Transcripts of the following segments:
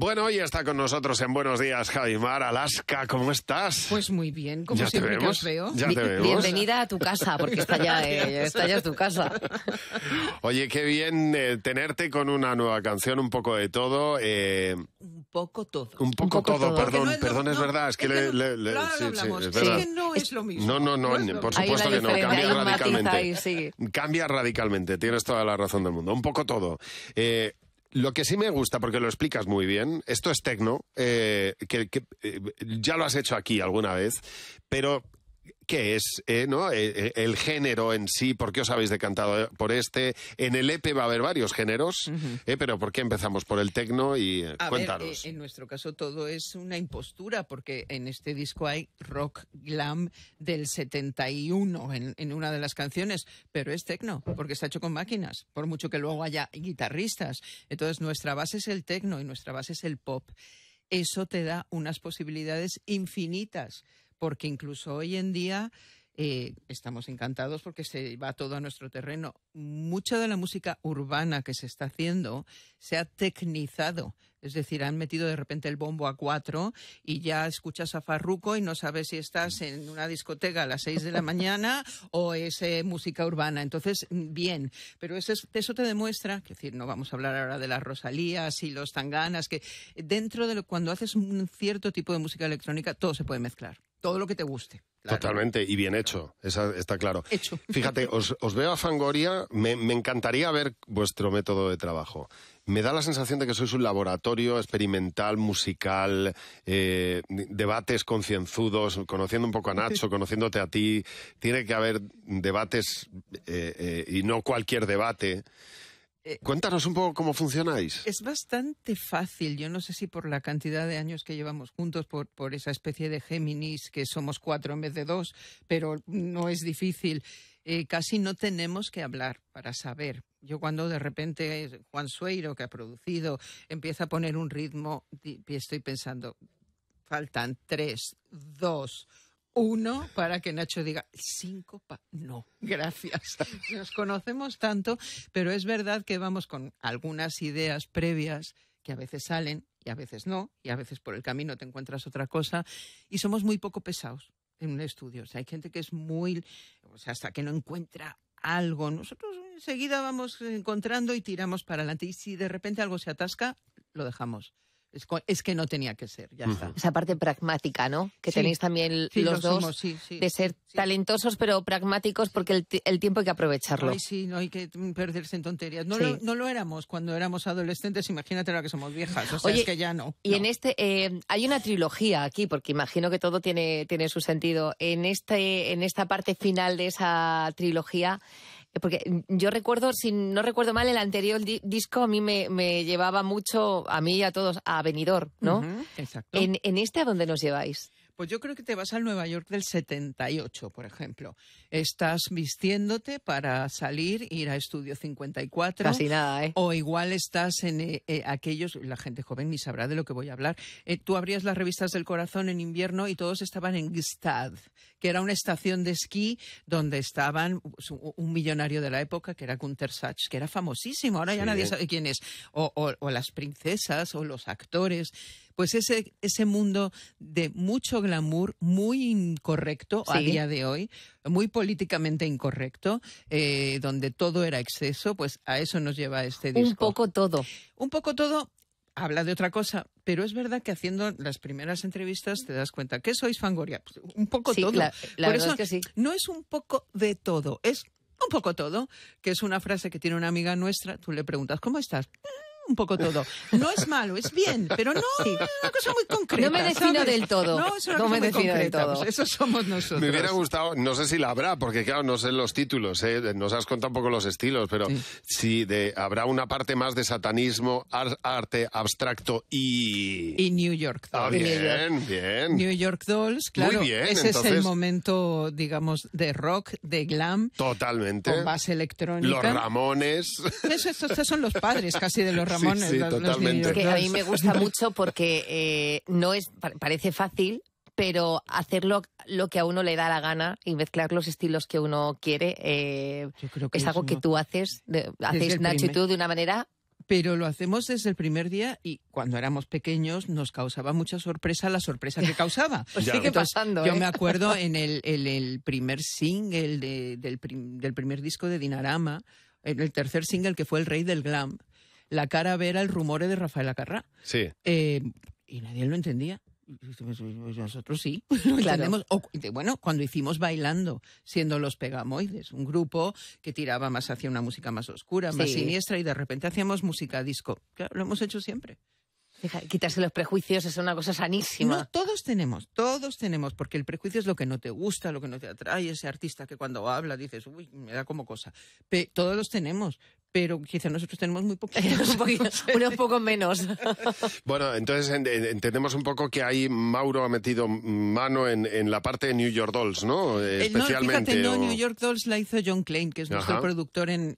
Bueno, hoy está con nosotros en Buenos Días, Javimar, Alaska. ¿Cómo estás? Pues muy bien, como siempre os veo. Bienvenida a tu casa, porque está ya, eh, está ya tu casa. Oye, qué bien eh, tenerte con una nueva canción, un poco de todo. Eh, un poco todo. Un poco, todo, perdón, perdón, es verdad. Es que es verdad. no es lo mismo. No, no, no, por supuesto que no. Cambia radicalmente. Cambia radicalmente, tienes toda la razón del mundo. Un poco todo. Lo que sí me gusta, porque lo explicas muy bien, esto es tecno, eh, que, eh, ya lo has hecho aquí alguna vez, pero qué es eh, eh, eh, el, género en sí, por qué os habéis decantado por este. En el EP va a haber varios géneros, pero ¿por qué empezamos por el tecno? Y a cuéntanos. en nuestro caso todo es una impostura, porque en este disco hay rock glam del 71 en, en una de las canciones, pero es tecno, porque está hecho con máquinas, por mucho que luego haya guitarristas. Entonces nuestra base es el tecno y nuestra base es el pop. Eso te da unas posibilidades infinitas porque incluso hoy en día eh, estamos encantados porque se va todo a nuestro terreno. Mucha de la música urbana que se está haciendo se ha tecnizado, es decir, han metido de repente el bombo a cuatro y ya escuchas a Farruco y no sabes si estás en una discoteca a las seis de la mañana o es eh, música urbana. Entonces, bien, pero eso, eso te demuestra, es decir, no vamos a hablar ahora de las Rosalías y los Tanganas, que dentro de cuando haces un cierto tipo de música electrónica todo se puede mezclar todo lo que te guste. Totalmente, y bien hecho, está claro. Hecho. Fíjate, os, os veo a Fangoria, me, me, encantaría ver vuestro método de trabajo. Me da la sensación de que sois un laboratorio experimental, musical, eh, debates concienzudos, conociendo un poco a Nacho, conociéndote a ti. Tiene que haber debates, eh, eh, y no cualquier debate. Eh, Cuéntanos un poco cómo funcionáis. Es bastante fácil, yo no sé si por la cantidad de años que llevamos juntos, por, esa especie de Géminis que somos cuatro en vez de dos, pero no es difícil. Eh, casi no tenemos que hablar para saber. Yo cuando de repente Juan Sueiro, que ha producido, empieza a poner un ritmo, estoy pensando, faltan tres, dos, uno para que Nacho diga cinco pa no, gracias. Nos conocemos tanto, pero es verdad que vamos con algunas ideas previas que a veces salen y a veces no, y a veces por el camino te encuentras otra cosa y somos muy poco pesados en un estudio. hay gente que es muy o sea, hasta que no encuentra algo, nosotros enseguida vamos encontrando y tiramos para adelante y si de repente algo se atasca, lo dejamos. Es, que no tenía que ser, ya está. Esa parte pragmática, ¿no? Que tenéis también los dos, de ser talentosos pero pragmáticos porque el, tiempo hay que aprovecharlo. sí, no hay que perderse en tonterías. No, lo, no lo éramos cuando éramos adolescentes, imagínate ahora que somos viejas, o sea, es que ya no. Y en este, eh, hay una trilogía aquí, porque imagino que todo tiene, tiene su sentido. En, este, en esta parte final de esa trilogía... Porque yo recuerdo, si no recuerdo mal, el anterior disco a mí me, llevaba mucho, a mí y a todos, a Benidorm, ¿no? exacto. en este, ¿a dónde nos lleváis? Pues yo creo que te vas al Nueva York del 78, por ejemplo. Estás vistiéndote para salir, ir a Estudio 54. Casi nada, ¿eh? O igual estás en eh, eh, aquellos, la gente joven ni sabrá de lo que voy a hablar. Eh, tú abrías las revistas del corazón en invierno y todos estaban en Gstad, que era una estación de esquí donde estaban pues, un millonario de la época, que era Gunter Sachs, que era famosísimo. Ahora ya nadie sabe quién es. o las princesas o los actores pues ese, ese mundo de mucho glamour, muy incorrecto a día de hoy, muy políticamente incorrecto, eh, donde todo era exceso, pues a eso nos lleva este disco. Un poco todo. Un poco todo, habla de otra cosa, pero es verdad que haciendo las primeras entrevistas te das cuenta que sois fangoria. Pues un poco todo. La, es que sí. no es un poco de todo, es un poco todo, que es una frase que tiene una amiga nuestra. Tú le preguntas, ¿cómo estás? un poco todo. No es malo, es bien, pero no es una cosa muy concreta. No me decido del todo. No, me decido Del todo. Pues eso somos nosotros. Me hubiera gustado, no sé si la habrá, porque claro, no sé los títulos, ¿eh? nos has contado un poco los estilos, pero sí. de, habrá una parte más de satanismo, arte abstracto y... Y New York Dolls. Ah, bien, bien. New York Dolls, claro. ese es el momento, digamos, de rock, de glam. Totalmente. Con base electrónica. Los Ramones. estos, estos son los padres casi de los Ramones. Sí, totalmente. a mí me gusta mucho porque eh, no es parece fácil, pero hacerlo lo que a uno le da la gana y mezclar los estilos que uno quiere eh, es algo que tú haces, haces Nacho tú de una manera pero lo hacemos desde el primer día y cuando éramos pequeños nos causaba mucha sorpresa la sorpresa que causaba. pues sigue pasando. Yo ¿eh? me acuerdo en el, el, primer single del, del primer disco de Dinarama, en el tercer single que fue El Rey del Glam, la cara a era el rumore de Rafael Acarrá. Sí. Eh, y nadie lo entendía. Nosotros sí. bueno, cuando hicimos bailando, siendo los Pegamoides, un grupo que tiraba más hacia una música más oscura, más siniestra, y de repente hacíamos música disco. Claro, lo hemos hecho siempre. quitarse los prejuicios es una cosa sanísima. No, todos tenemos, todos tenemos, porque el prejuicio es lo que no te gusta, lo que no te atrae, ese artista que cuando habla dices, uy, me da como cosa. todos los tenemos, pero quizá nosotros tenemos muy poquitos. unos pocos menos. bueno, entonces entendemos un poco que ahí Mauro ha metido mano en, la parte de New York Dolls, ¿no? Eh, Especialmente. No, New York Dolls la hizo John Klein, que es nuestro productor en,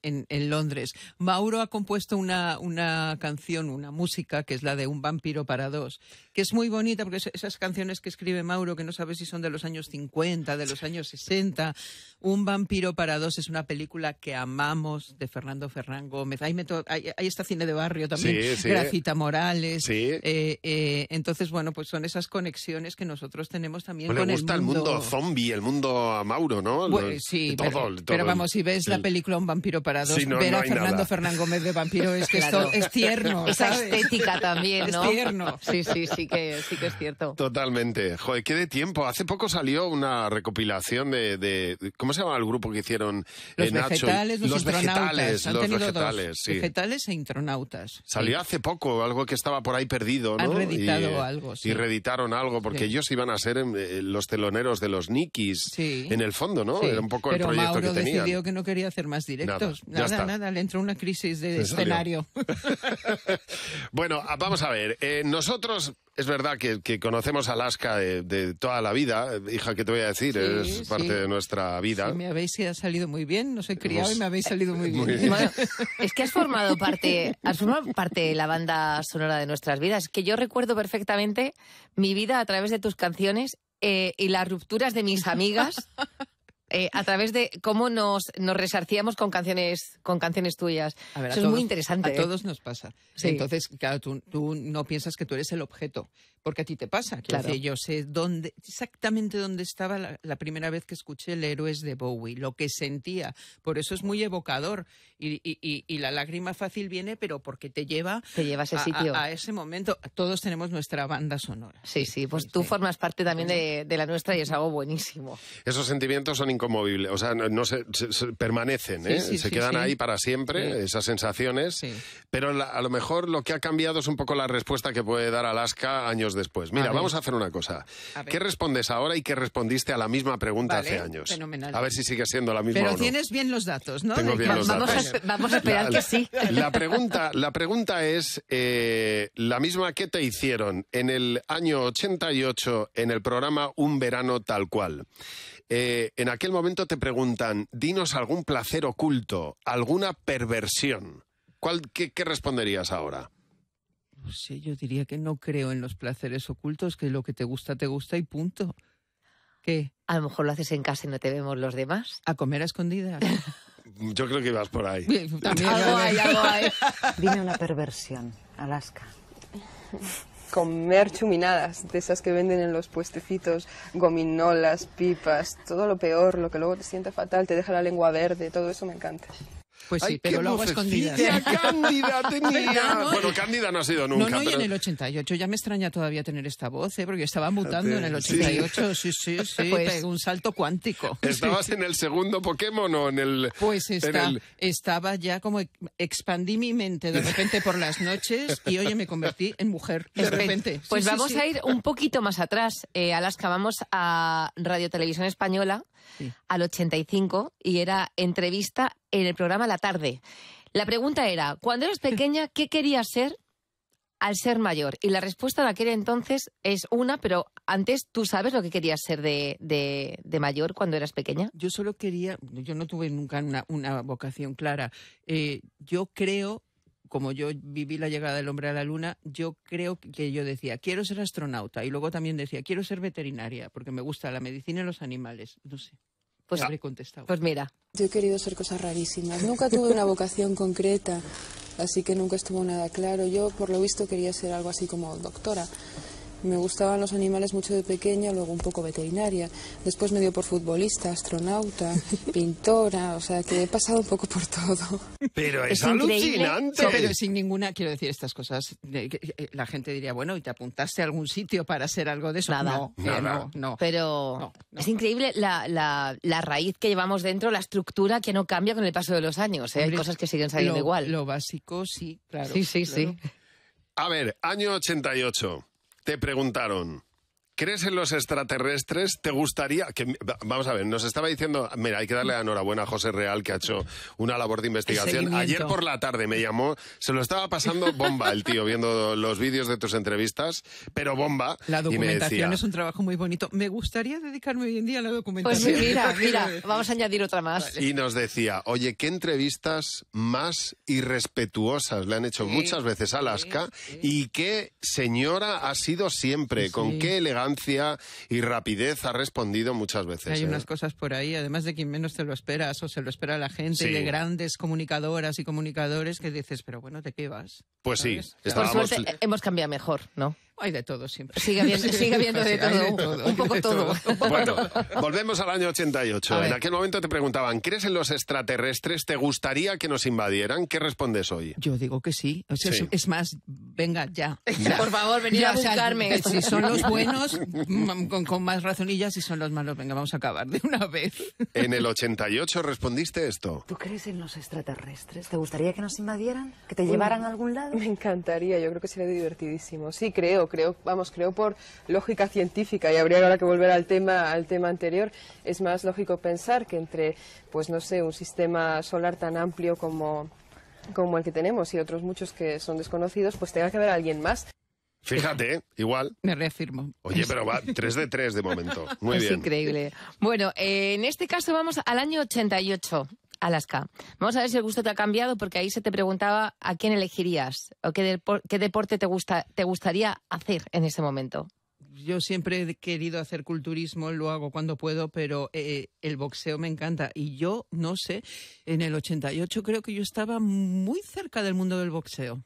Londres. Mauro ha compuesto una, una canción, una música, que es la de Un vampiro para dos, que es muy bonita, porque esas canciones que escribe Mauro, que no sabes si son de los años 50, de los años 60. Un vampiro para dos es una película que amamos de Fernando Fernández Fernán Gómez, Hay esta Cine de Barrio también, Gracita Morales. Eh, eh, entonces, bueno, pues son esas conexiones que nosotros tenemos también bueno, pues con el mundo. gusta el mundo zombie, el mundo Mauro, ¿no? sí, todo, pero, vamos, si ves la película Un vampiro para dos, ver a Fernando Fernán Gómez de vampiro es que esto es tierno. Esa estética también, ¿no? Es tierno. Sí, sí, sí que, sí que es cierto. Totalmente. Joder, qué de tiempo. Hace poco salió una recopilación de, ¿cómo se llama el grupo que hicieron? Los eh, Nacho? vegetales, los, los vegetales, vegetales, e intronautas. Salió hace poco algo que estaba por ahí perdido, Han reeditado eh, algo, Y reeditaron algo, porque ellos iban a ser em, eh, los teloneros de los Nikis, en el fondo, ¿no? Era un poco el proyecto que tenían. decidió que no quería hacer más directos. Nada, nada, le entró una crisis de escenario. bueno, vamos a ver. Eh, nosotros es verdad que, conocemos Alaska de, de, toda la vida, eh, hija, que te voy a decir? es parte de nuestra vida. Sí, me habéis salido muy bien, no sé criado pues me habéis salido muy, bien. es que has formado parte, parte de la banda sonora de nuestras vidas, que yo recuerdo perfectamente mi vida a través de tus canciones eh, y las rupturas de mis amigas eh, a través de cómo nos, nos resarcíamos con canciones, con canciones tuyas. Eso es muy interesante. A ¿eh? todos nos pasa. Entonces, claro, tú no piensas que tú eres el objeto, porque a ti te pasa. que yo sé dónde, exactamente dónde estaba la, primera vez que escuché el Héroes de Bowie, lo que sentía. Por eso es muy evocador y, la lágrima fácil viene, pero porque te lleva, a, ese sitio. A, ese momento. Todos tenemos nuestra banda sonora. Sí, sí, pues tú formas parte también de, la nuestra y es algo buenísimo. Esos sentimientos son incomovibles, o sea, no, se, permanecen, ¿eh? se quedan ahí para siempre, esas sensaciones. Pero a lo mejor lo que ha cambiado es un poco la respuesta que puede dar Alaska años después. Mira, vamos a hacer una cosa. ¿Qué respondes ahora y qué respondiste a la misma pregunta hace años? A ver si sigue siendo la misma. Pero tienes bien los datos, ¿no? vamos, datos. A, vamos a esperar que sí. La pregunta, la pregunta es eh, la misma que te hicieron en el año 88 en el programa Un verano tal cual. Eh, en aquel momento te preguntan, dinos algún placer oculto, alguna perversión. ¿Cuál, ¿Qué responderías ahora? yo diría que no creo en los placeres ocultos, que lo que te gusta, te gusta y punto. ¿Qué? A lo mejor lo haces en casa y no te vemos los demás. A comer a escondidas. yo creo que ibas por ahí. también algo hay, algo perversión, Alaska. Comer chuminadas, de esas que venden en los puestecitos, gominolas, pipas, todo lo peor, lo que luego te siente fatal, te deja la lengua verde, todo eso me encanta. Pues sí, pero lo hago escondidas. Cándida tenía. Bueno, Cándida no ha sido nunca. No, no, y en el 88. Ya me extraña todavía tener esta voz, ¿eh? porque estaba mutando en el 88. Sí, sí, sí. Pues un salto cuántico. ¿Estabas en el segundo Pokémon o en el...? Pues estaba ya como... Expandí mi mente de repente por las noches y, oye, me convertí en mujer de repente. Pues vamos a ir un poquito más atrás, eh, que Vamos a Radio Televisión Española al 85 y era entrevista en el programa La Tarde. La pregunta era, cuando eras pequeña, ¿qué querías ser al ser mayor? Y la respuesta de aquel entonces es una, pero antes tú sabes lo que querías ser de, mayor cuando eras pequeña. Yo solo quería, yo no tuve nunca una, vocación clara. Eh, yo creo como yo viví la llegada del hombre a la luna, yo creo que yo decía, quiero ser astronauta. Y luego también decía, quiero ser veterinaria, porque me gusta la medicina y los animales. No sé. Pues, habré contestado. Pues mira. Yo he querido ser cosas rarísimas. Nunca tuve una vocación concreta, así que nunca estuvo nada claro. Yo, por lo visto, quería ser algo así como doctora. Me gustaban los animales mucho de pequeña, luego un poco veterinaria. Después me dio por futbolista, astronauta, pintora, o sea que he pasado un poco por todo. Pero es, alucinante. pero sin ninguna, quiero decir estas cosas, eh, la gente diría, bueno, ¿y te apuntaste a algún sitio para hacer algo de eso? Nada. No, eh, no, no, Pero es increíble la, la, raíz que llevamos dentro, la estructura que no cambia con el paso de los años. ¿eh? Hay cosas que siguen saliendo igual. Lo básico, sí, claro. Sí, sí, sí. A ver, año 88. Te preguntaron. ¿Crees en los extraterrestres? ¿Te gustaría que vamos a ver, nos estaba diciendo, mira, hay que darle la enhorabuena a José Real que ha hecho una labor de investigación. Ayer por la tarde me llamó, se lo estaba pasando bomba el tío viendo los vídeos de tus entrevistas, pero bomba. La documentación es un trabajo muy bonito. Me gustaría dedicarme hoy en día a la documentación. Pues mira, mira, vamos a añadir otra más. Y nos decía, "Oye, qué entrevistas más irrespetuosas le han hecho muchas veces a Alaska y qué señora ha sido siempre, con qué elegancia y rapidez ha respondido muchas veces. Hay unas ¿eh? cosas por ahí, además de que menos te lo esperas o se lo espera la gente, de grandes comunicadoras y comunicadores que dices, pero bueno, te qué vas? Pues sí, Por suerte, hemos cambiado mejor, ¿no? Hay de todo siempre. Sigue habiendo, de, todo, un poco todo. Bueno, volvemos al año 88. En aquel momento te preguntaban, ¿crees en los extraterrestres? ¿Te gustaría que nos invadieran? ¿Qué respondes hoy? Yo digo que sí. Es más, venga ya. Por favor, venid a buscarme. si son los buenos, con, más razonillas, si son los malos, venga, vamos a acabar de una vez. En el 88 respondiste esto. ¿Tú crees en los extraterrestres? ¿Te gustaría que nos invadieran? ¿Que te llevaran a algún lado? Me encantaría, yo creo que sería divertidísimo. Sí, creo creo, vamos, creo por lógica científica y habría ahora que volver al tema, al tema anterior, es más lógico pensar que entre, pues no sé, un sistema solar tan amplio como, como el que tenemos y otros muchos que son desconocidos, pues tenga que haber alguien más. Fíjate, igual. Me reafirmo. Oye, pero va 3 de 3 de momento. Muy bien. Es increíble. Bueno, eh, en este caso vamos al año 88. Alaska. Vamos a ver si el gusto te ha cambiado, porque ahí se te preguntaba a quién elegirías o qué, qué deporte te, gusta te gustaría hacer en ese momento yo siempre he querido hacer culturismo, lo hago cuando puedo, pero eh, el boxeo me encanta. Y yo, no sé, en el 88 creo que yo estaba muy cerca del mundo del boxeo.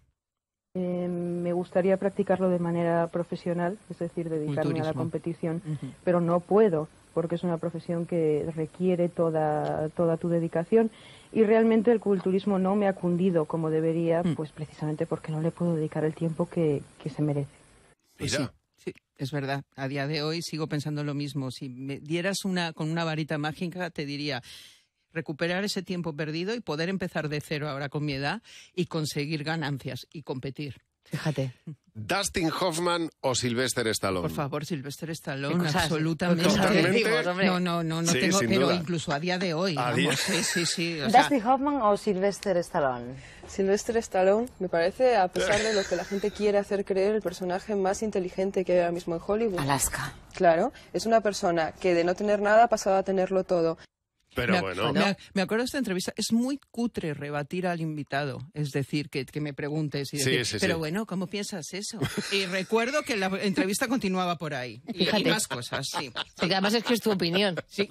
Em, me gustaría practicarlo de manera profesional, es decir, dedicarme a la competición, pero no puedo porque es una profesión que requiere toda, tu dedicación y realmente el culturismo no me ha cundido como debería, mm. pues precisamente porque no le puedo dedicar el tiempo que, se merece. Pues sí, es verdad. A día de hoy sigo pensando lo mismo. Si me dieras una con una varita mágica, te diría recuperar ese tiempo perdido y poder empezar de cero ahora con mi edad y conseguir ganancias y competir. Fíjate. Dustin Hoffman o Sylvester Stallone. Por favor, Sylvester Stallone, ¿eh? absolutamente. No, no, no, no tengo, pero incluso a día de hoy. Sí, sí, sí. O Dustin Hoffman o Sylvester Stallone. Sylvester Stallone me parece, a pesar de lo que la gente quiere hacer creer, el personaje más inteligente que hay ahora mismo en Hollywood. Alaska. Claro, es una persona que de no tener nada ha pasado a tenerlo todo. Pero me bueno. Me, acuerdo de esta entrevista. Es muy cutre rebatir al invitado. Es decir, que, que me preguntes y decir, pero bueno, ¿cómo piensas eso? Y recuerdo que la entrevista continuaba por ahí. Y, más cosas, sí. además es que es tu opinión. Sí,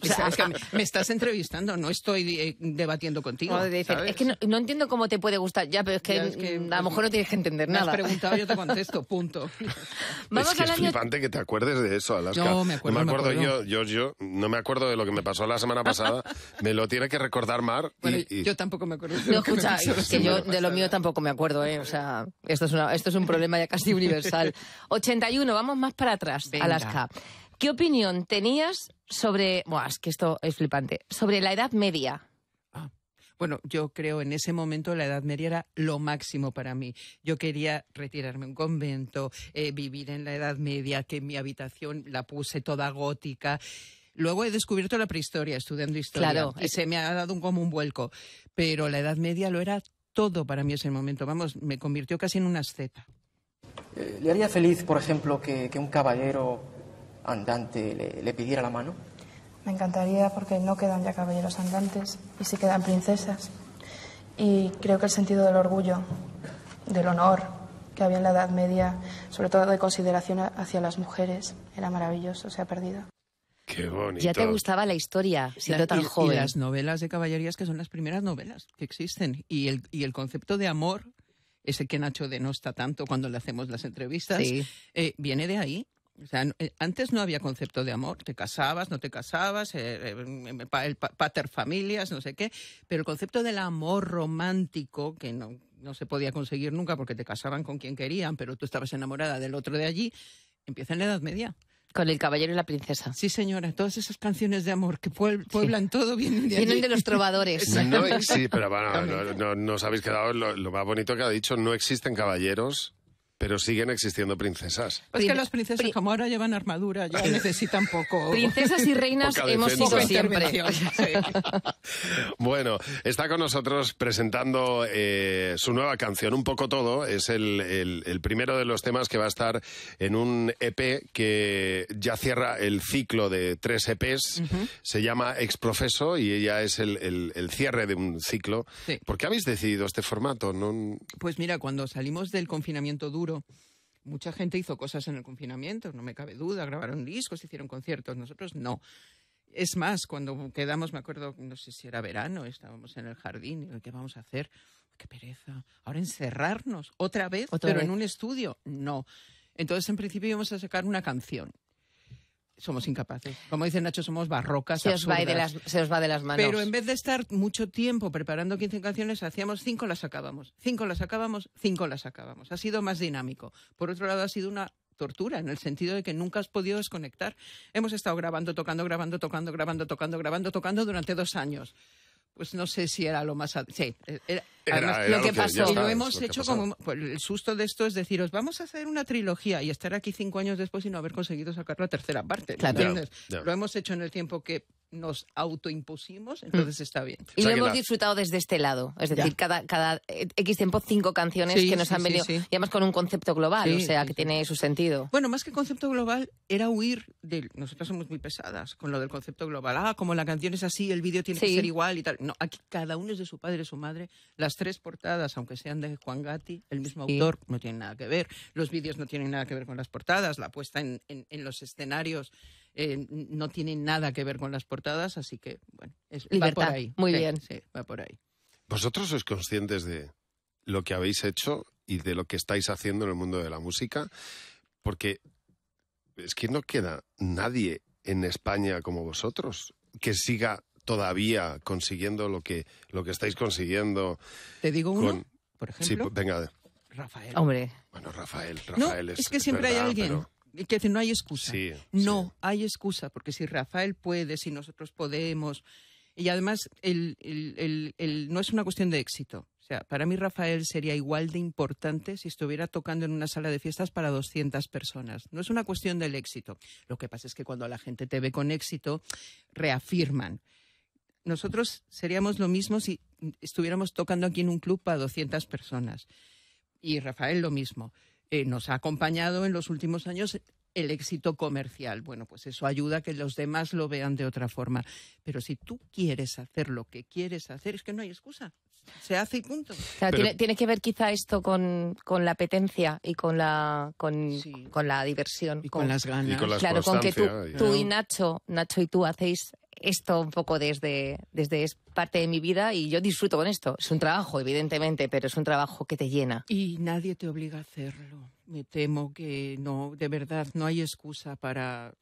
me, estás entrevistando, no estoy eh, debatiendo contigo. No, es que no, entiendo cómo te puede gustar. Ya, pero es que, a lo mejor no tienes que entender nada. Me has preguntado, yo te contesto, punto. es que que te acuerdes de eso, No, me acuerdo. me acuerdo. Yo, yo, yo no me acuerdo de lo que me pasó la semana pasada Me lo tiene que recordar Mar. Yo tampoco me acuerdo. No, escucha, que yo de lo mío tampoco me acuerdo, ¿eh? O sea, esto es, un problema ya casi universal. 81, vamos más para atrás, Alaska. ¿Qué opinión tenías sobre. Buah, es que esto es flipante. Sobre la Edad Media. Ah, bueno, yo creo en ese momento la Edad Media era lo máximo para mí. Yo quería retirarme a un convento, eh, vivir en la Edad Media, que mi habitación la puse toda gótica. Luego he descubierto la prehistoria estudiando historia y se me ha dado un, como un vuelco. Pero la Edad Media lo era todo para mí ese momento. Vamos, me convirtió casi en una asceta. Eh, ¿Le haría feliz, por ejemplo, que, un caballero andante le, le pidiera la mano? Me encantaría porque no quedan ya caballeros andantes y se quedan princesas. Y creo que el sentido del orgullo, del honor que había en la Edad Media, sobre todo de consideración hacia las mujeres, era maravilloso, se ha perdido. Qué bonito. Ya te gustaba la historia siendo tan joven. Y las novelas de caballerías que son las primeras novelas que existen. Y el, y el concepto de amor, ese que Nacho denosta tanto cuando le hacemos las entrevistas, eh, viene de ahí. O sea, eh, antes no había concepto de amor, te casabas, no te casabas, eh, el pater familias, no sé qué, pero el concepto del amor romántico, que no, no se podía conseguir nunca porque te casaban con quien querían, pero tú estabas enamorada del otro de allí, empieza en la Edad Media. Con el caballero y la princesa. Sí, señora, todas esas canciones de amor que pueblan todo vienen de allí. Vienen de los trovadores. No, sí, pero bueno, no, habéis quedado, lo más bonito que ha dicho, no existen caballeros pero siguen existiendo princesas. Es que las princesas como ahora llevan armadura, ya necesitan poco. Princesas y reinas hemos sido siempre. bueno, está con nosotros presentando eh, su nueva canción, Un poco todo. Es el, primero de los temas que va a estar en un EP que ya cierra el ciclo de tres EPs. Se llama Ex profeso y ella es el, cierre de un ciclo. ¿Por qué habéis decidido este formato? Pues mira, cuando salimos del confinamiento duro, mucha gente hizo cosas en el confinamiento, no me cabe duda, grabaron discos, hicieron conciertos, nosotros no. Es más, cuando quedamos, me acuerdo, no sé si era verano, estábamos en el jardín, y ¿qué vamos a hacer? Qué pereza. Ahora encerrarnos otra vez, pero en un estudio, no. Entonces, en principio íbamos a sacar una canción somos incapaces. Como dice Nacho, somos barrocas. Se os, va de las, se os, va de las, manos. Pero en vez de estar mucho tiempo preparando 15 canciones, hacíamos 5, las acabamos. 5 las acabamos, 5 las acabamos. Ha sido más dinámico. Por otro lado, ha sido una tortura, en el sentido de que nunca has podido desconectar. Hemos estado grabando, tocando, grabando, tocando, grabando, tocando, grabando, tocando durante dos años pues no sé si era lo más. Sí, e-, era, lo, que, pasó. y lo hemos hecho como. Pues, el susto de esto es deciros, vamos a hacer una trilogía y estar aquí cinco años después y no haber conseguido sacar la tercera parte. Claro. Lo hemos hecho en el tiempo que nos autoimpusimos, mm. entonces está bien. Y lo hemos disfrutado desde este lado, es decir, cada, cada eh, X tiempo cinco canciones que nos han venido, y además con un concepto global, o sea, que tiene su sentido. Bueno, más que concepto global, era huir de... Nosotras somos muy pesadas con lo del concepto global. Ah, como la canción es así, el vídeo tiene que ser igual y tal. No, aquí cada uno es de su padre, su madre. Las tres portadas, aunque sean de Juan Gatti, el mismo autor, no tienen nada que ver. Los vídeos no tienen nada que ver con las portadas, la puesta en los escenarios eh, no tiene nada que ver con las portadas, así que, bueno, es, va por ahí. Muy bien. va por ahí. ¿Vosotros sois conscientes de lo que habéis hecho y de lo que estáis haciendo en el mundo de la música? Porque es que no queda nadie en España como vosotros que siga todavía consiguiendo lo que, lo que estáis consiguiendo. Te digo uno, por ejemplo. venga. Rafael. Hombre. Bueno, Rafael, Rafael es, que siempre hay alguien que no hay excusa. no hay excusa, porque si Rafael puede, si nosotros podemos. Y además, no es una cuestión de éxito. O sea, para mí Rafael sería igual de importante si estuviera tocando en una sala de fiestas para 200 personas. No es una cuestión del éxito. Lo que pasa es que cuando la gente te ve con éxito, reafirman. Nosotros seríamos lo mismo si estuviéramos tocando aquí en un club para 200 personas. Y Rafael lo mismo. Eh, nos ha acompañado en los últimos años el éxito comercial. Bueno, pues eso ayuda a que los demás lo vean de otra forma. Pero si tú quieres hacer lo que quieres hacer, es que no hay excusa. Se hace y punto. tiene, que ver quizá esto con, la apetencia y con la, con, la diversión. Y con, las ganas. claro, con que tú, y, y Nacho, Nacho y tú hacéis esto un poco desde, desde parte de mi vida y yo disfruto con esto. Es un trabajo, evidentemente, pero es un trabajo que te llena. Y nadie te obliga a hacerlo. Me temo que no, de verdad, no hay excusa para...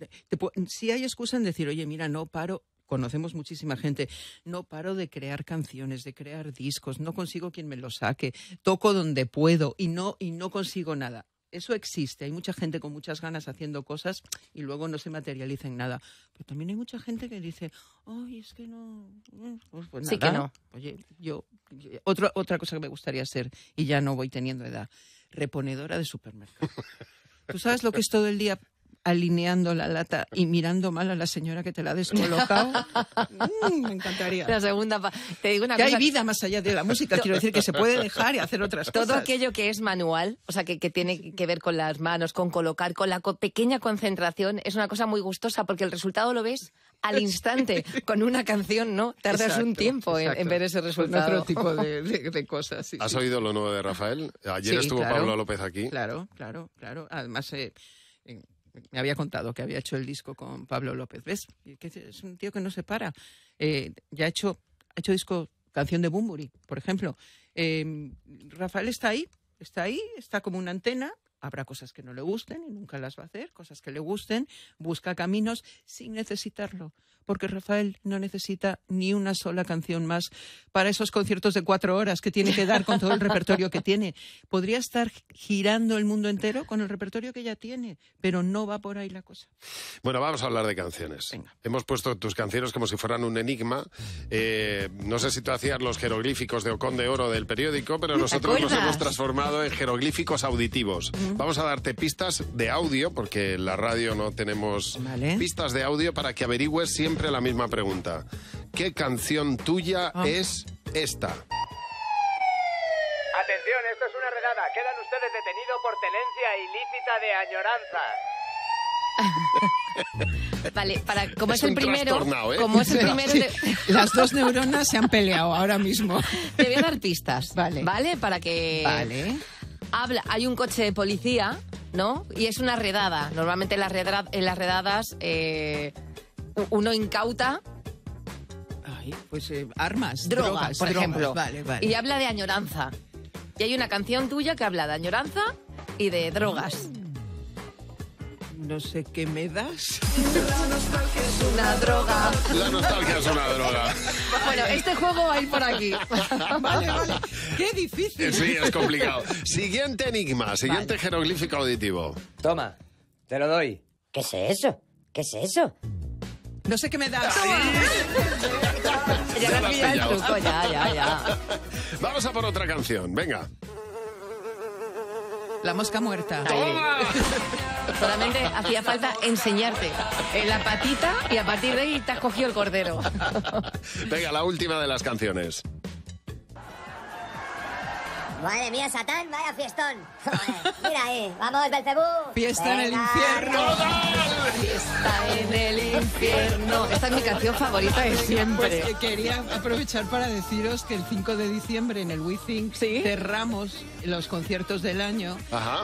si hay excusa en decir, oye, mira, no paro, conocemos muchísima gente. No paro de crear canciones, de crear discos, no consigo quien me lo saque, toco donde puedo y no, y no consigo nada eso existe. Hay mucha gente con muchas ganas haciendo cosas y luego no se materializa en nada. Pero también hay mucha gente que dice, ay, es que no. Mm, pues, pues sí que no. Oye, yo. Otra, otra cosa que me gustaría hacer, y ya no voy teniendo edad, reponedora de supermercado. Tú sabes lo que es todo el día alineando la lata y mirando mal a la señora que te la ha descolocado, mm, me encantaría. La segunda, te digo hay vida más allá de la música, quiero decir que se puede dejar y hacer otras cosas. Todo aquello que es manual, o sea, que, tiene que ver con las manos, con colocar, con la pequeña concentración, es una cosa muy gustosa porque el resultado lo ves al instante. Con una canción, ¿no? Tardas un tiempo en, ver ese resultado. otro tipo de, cosas. ¿Has oído lo nuevo de Rafael? Ayer estuvo Pablo López aquí. Claro, claro, claro. Además, eh, en me había contado que había hecho el disco con Pablo López. ¿Ves? Es un tío que no se para. Eh, ya ha hecho, ha hecho disco, canción de Bumburi, por ejemplo. Eh, Rafael está ahí, está ahí, está como una antena habrá cosas que no le gusten y nunca las va a hacer, cosas que le gusten, busca caminos sin necesitarlo, porque Rafael no necesita ni una sola canción más para esos conciertos de cuatro horas que tiene que dar con todo el repertorio que tiene. Podría estar girando el mundo entero con el repertorio que ya tiene, pero no va por ahí la cosa. Bueno, vamos a hablar de canciones. Hemos puesto tus canciones como si fueran un enigma. Eh, no sé si tú hacías los jeroglíficos de Ocón de Oro del periódico, pero nosotros los hemos transformado en jeroglíficos auditivos. Vamos a darte pistas de audio, porque en la radio no tenemos pistas de audio para que averigües siempre la misma pregunta. ¿Qué canción tuya ah. es esta? Atención, esto es una regada. Quedan ustedes detenidos por tenencia ilícita de añoranza. Vale, para, como es, el primero, ¿eh? como es el primero, las dos neuronas se han peleado ahora mismo. Te voy a dar pistas, vale, vale, para que, vale habla, hay un coche de policía, ¿no? Y es una redada. Normalmente en las, en las redadas eh, uno incauta pues eh, armas, drogas, por ejemplo. Y habla de añoranza. Y hay una canción tuya que habla de añoranza y de drogas no sé qué me das. La nostalgia es una droga. La nostalgia es una droga. Bueno, este juego va a por aquí. Vale, vale. Qué difícil. Sí, es complicado. Siguiente enigma, siguiente jeroglífico auditivo. Toma, te lo doy. ¿Qué es eso? ¿Qué es eso? No sé qué me das. ya el ya, ya, ya. Vamos a por otra canción, venga. La mosca muerta. ¡Toma! Solamente hacía falta enseñarte eh, la patita y a partir de ahí te has cogido el cordero. Venga, la última de las canciones. Madre mía, Satán, vaya fiestón. Mira ahí, eh, vamos, Belcebú. Fiesta en el infierno. Fiesta en el infierno. Esta es mi canción favorita de pues, pues, siempre. quería aprovechar para deciros que el 5 de diciembre en el We Think cerramos los conciertos del año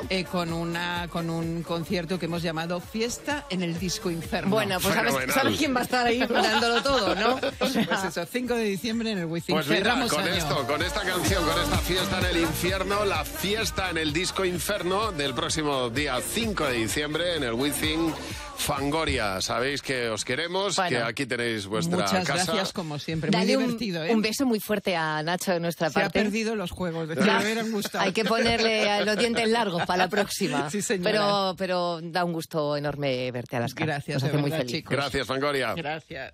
eh, con, una, con un concierto que hemos llamado Fiesta en el Disco Inferno. Bueno, pues sabes, sabes, quién va a estar ahí dándolo todo, ¿no? pues eso, 5 de diciembre en el We Think. Pues cerramos con esto, con esta canción, con esta fiesta en el infierno, la fiesta en el disco Disco Inferno del próximo día 5 de diciembre en el Within Fangoria. Sabéis que os queremos, que aquí tenéis vuestra casa. Muchas gracias, como siempre. muy divertido, un, ¿eh? un, beso muy fuerte a Nacho de nuestra parte. Se ha perdido los juegos, de Hay que ponerle los dientes largos para la próxima. Sí, señora. Pero, pero da un gusto enorme verte a las caras. Gracias, nos muy feliz. Chicos. Gracias, Fangoria. Gracias.